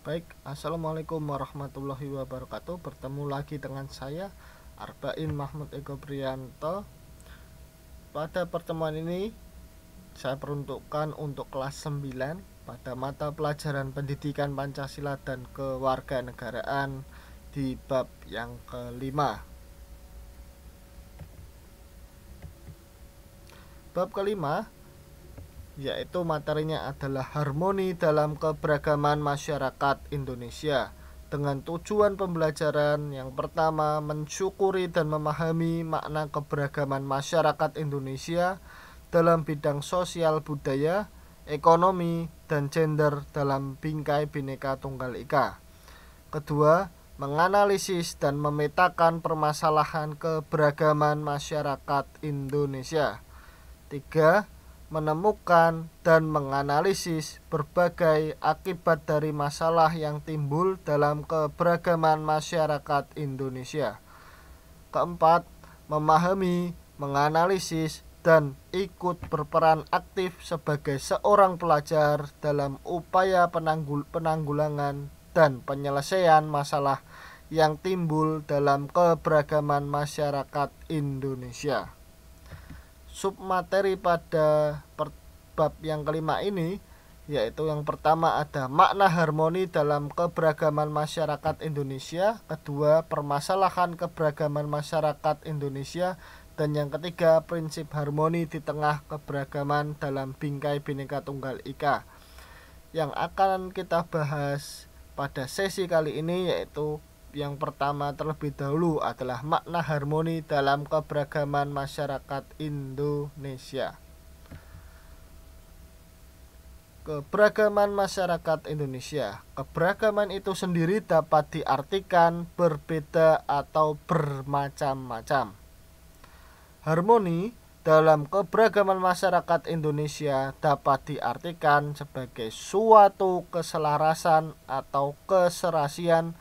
Baik, Assalamualaikum warahmatullahi wabarakatuh Bertemu lagi dengan saya Arba'in Mahmud Eko Prianto Pada pertemuan ini Saya peruntukkan untuk kelas 9 Pada mata pelajaran pendidikan Pancasila dan kewarganegaraan Di bab yang kelima Bab kelima yaitu materinya adalah harmoni dalam keberagaman masyarakat Indonesia dengan tujuan pembelajaran yang pertama mensyukuri dan memahami makna keberagaman masyarakat Indonesia dalam bidang sosial budaya, ekonomi, dan gender dalam bingkai bineka Tunggal Ika. Kedua, menganalisis dan memetakan permasalahan keberagaman masyarakat Indonesia. Tiga, menemukan dan menganalisis berbagai akibat dari masalah yang timbul dalam keberagaman masyarakat Indonesia. Keempat, memahami, menganalisis, dan ikut berperan aktif sebagai seorang pelajar dalam upaya penanggul penanggulangan dan penyelesaian masalah yang timbul dalam keberagaman masyarakat Indonesia submateri pada bab yang kelima ini yaitu yang pertama ada makna harmoni dalam keberagaman masyarakat Indonesia, kedua permasalahan keberagaman masyarakat Indonesia dan yang ketiga prinsip harmoni di tengah keberagaman dalam bingkai Bhinneka Tunggal Ika. Yang akan kita bahas pada sesi kali ini yaitu yang pertama terlebih dahulu adalah makna harmoni dalam keberagaman masyarakat Indonesia. Keberagaman masyarakat Indonesia, keberagaman itu sendiri dapat diartikan berbeda atau bermacam-macam. Harmoni dalam keberagaman masyarakat Indonesia dapat diartikan sebagai suatu keselarasan atau keserasian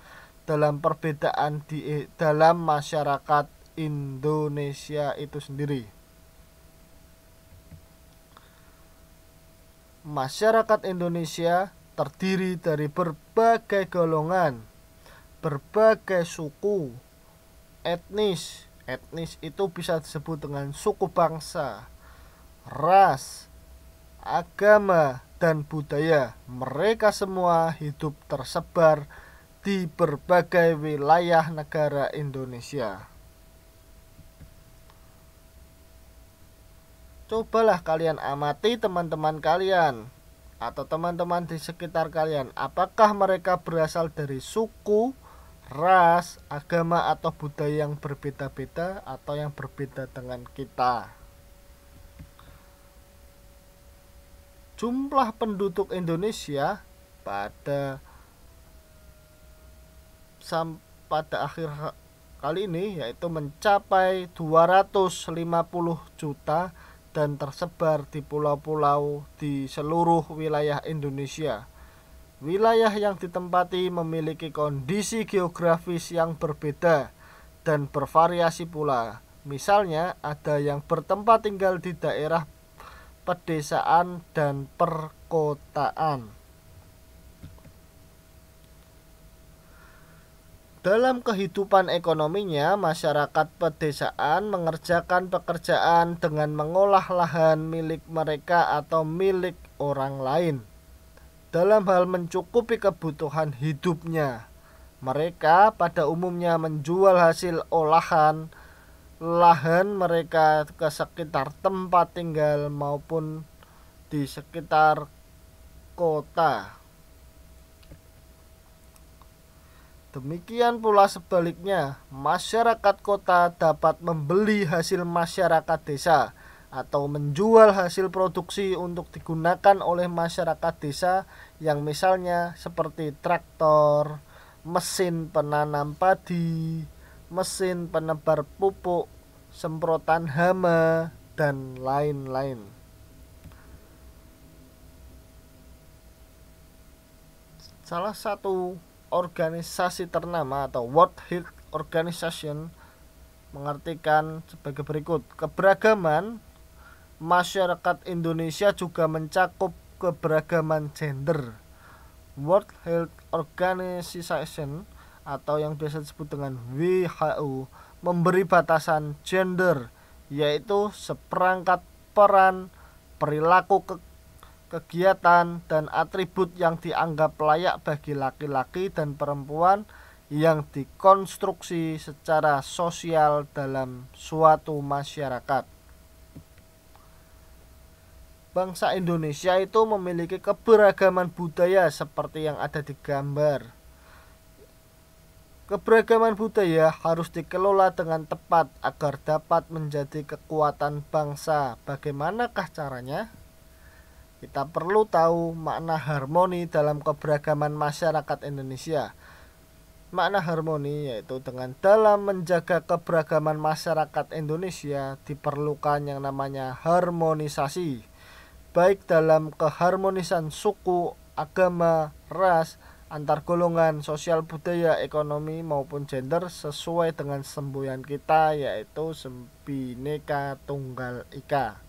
dalam perbedaan di dalam masyarakat Indonesia itu sendiri. Masyarakat Indonesia terdiri dari berbagai golongan, berbagai suku, etnis. Etnis itu bisa disebut dengan suku bangsa, ras, agama, dan budaya. Mereka semua hidup tersebar di berbagai wilayah negara Indonesia. Cobalah kalian amati teman-teman kalian atau teman-teman di sekitar kalian, apakah mereka berasal dari suku, ras, agama atau budaya yang berbeda-beda atau yang berbeda dengan kita? Jumlah penduduk Indonesia pada sampai pada akhir kali ini yaitu mencapai 250 juta dan tersebar di pulau-pulau di seluruh wilayah Indonesia. Wilayah yang ditempati memiliki kondisi geografis yang berbeda dan bervariasi pula. Misalnya, ada yang bertempat tinggal di daerah pedesaan dan perkotaan. Dalam kehidupan ekonominya, masyarakat pedesaan mengerjakan pekerjaan dengan mengolah lahan milik mereka atau milik orang lain. Dalam hal mencukupi kebutuhan hidupnya, mereka pada umumnya menjual hasil olahan lahan mereka ke sekitar tempat tinggal maupun di sekitar kota. Demikian pula sebaliknya, masyarakat kota dapat membeli hasil masyarakat desa atau menjual hasil produksi untuk digunakan oleh masyarakat desa yang misalnya seperti traktor, mesin penanam padi, mesin penebar pupuk, semprotan hama, dan lain-lain. Salah satu organisasi ternama atau World Health Organization mengartikan sebagai berikut keberagaman masyarakat Indonesia juga mencakup keberagaman gender World Health Organization atau yang biasa disebut dengan WHO memberi batasan gender yaitu seperangkat peran perilaku ke kegiatan, dan atribut yang dianggap layak bagi laki-laki dan perempuan yang dikonstruksi secara sosial dalam suatu masyarakat. Bangsa Indonesia itu memiliki keberagaman budaya seperti yang ada di gambar. Keberagaman budaya harus dikelola dengan tepat agar dapat menjadi kekuatan bangsa. Bagaimanakah caranya? Kita perlu tahu makna harmoni dalam keberagaman masyarakat Indonesia. Makna harmoni yaitu dengan dalam menjaga keberagaman masyarakat Indonesia diperlukan yang namanya harmonisasi baik dalam keharmonisan suku, agama, ras, antar golongan, sosial budaya, ekonomi maupun gender sesuai dengan semboyan kita yaitu Sembineka Tunggal Ika.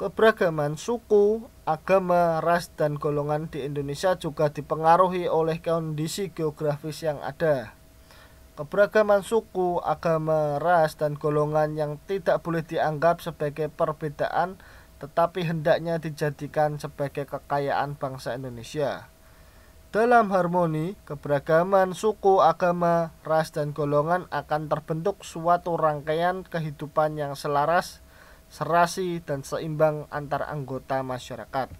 Keberagaman suku, agama, ras, dan golongan di Indonesia juga dipengaruhi oleh kondisi geografis yang ada. Keberagaman suku, agama, ras, dan golongan yang tidak boleh dianggap sebagai perbedaan tetapi hendaknya dijadikan sebagai kekayaan bangsa Indonesia. Dalam harmoni, keberagaman suku, agama, ras, dan golongan akan terbentuk suatu rangkaian kehidupan yang selaras serasi dan seimbang antar anggota masyarakat.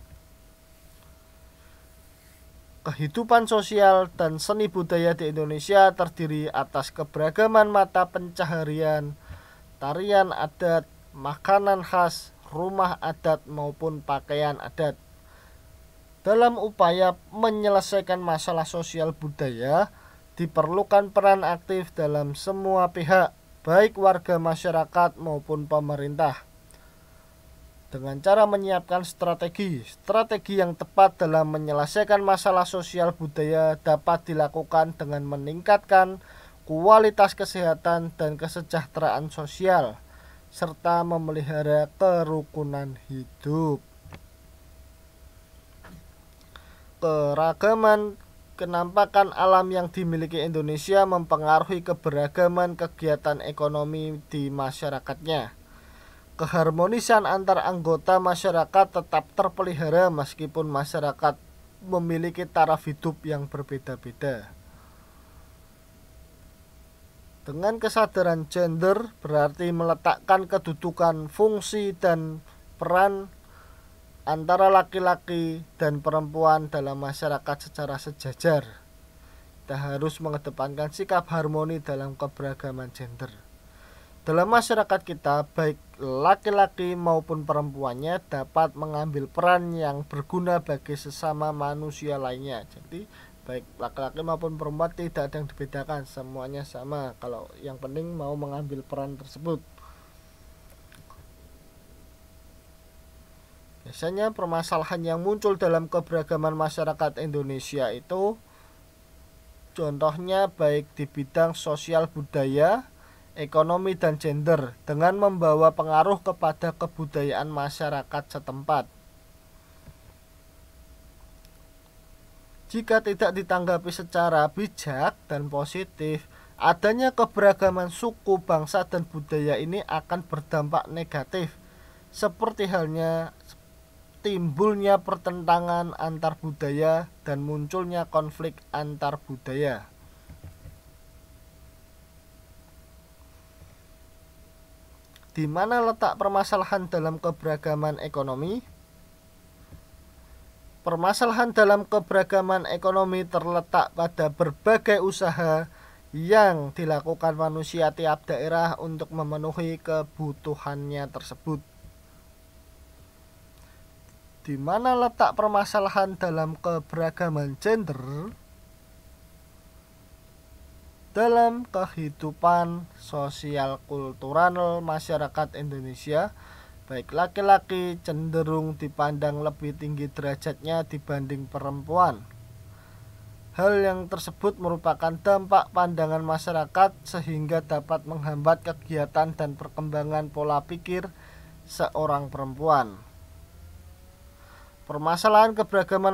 Kehidupan sosial dan seni budaya di Indonesia terdiri atas keberagaman mata pencaharian, tarian adat, makanan khas, rumah adat maupun pakaian adat. Dalam upaya menyelesaikan masalah sosial budaya, diperlukan peran aktif dalam semua pihak, baik warga masyarakat maupun pemerintah dengan cara menyiapkan strategi. Strategi yang tepat dalam menyelesaikan masalah sosial budaya dapat dilakukan dengan meningkatkan kualitas kesehatan dan kesejahteraan sosial serta memelihara kerukunan hidup. Keragaman kenampakan alam yang dimiliki Indonesia mempengaruhi keberagaman kegiatan ekonomi di masyarakatnya Keharmonisan antar anggota masyarakat tetap terpelihara meskipun masyarakat memiliki taraf hidup yang berbeda-beda. Dengan kesadaran gender berarti meletakkan kedudukan fungsi dan peran antara laki-laki dan perempuan dalam masyarakat secara sejajar. Kita harus mengedepankan sikap harmoni dalam keberagaman gender. Dalam masyarakat kita, baik laki-laki maupun perempuannya dapat mengambil peran yang berguna bagi sesama manusia lainnya. Jadi baik laki-laki maupun perempuan tidak ada yang dibedakan, semuanya sama. Kalau yang penting mau mengambil peran tersebut. Biasanya permasalahan yang muncul dalam keberagaman masyarakat Indonesia itu contohnya baik di bidang sosial budaya, ekonomi, dan gender dengan membawa pengaruh kepada kebudayaan masyarakat setempat. Jika tidak ditanggapi secara bijak dan positif, adanya keberagaman suku, bangsa, dan budaya ini akan berdampak negatif, seperti halnya timbulnya pertentangan antar budaya dan munculnya konflik antar budaya. Di mana letak permasalahan dalam keberagaman ekonomi? Permasalahan dalam keberagaman ekonomi terletak pada berbagai usaha yang dilakukan manusia tiap daerah untuk memenuhi kebutuhannya tersebut. Di mana letak permasalahan dalam keberagaman gender? dalam kehidupan sosial kultural masyarakat Indonesia baik laki-laki cenderung dipandang lebih tinggi derajatnya dibanding perempuan Hal yang tersebut merupakan dampak pandangan masyarakat sehingga dapat menghambat kegiatan dan perkembangan pola pikir seorang perempuan. Permasalahan keberagaman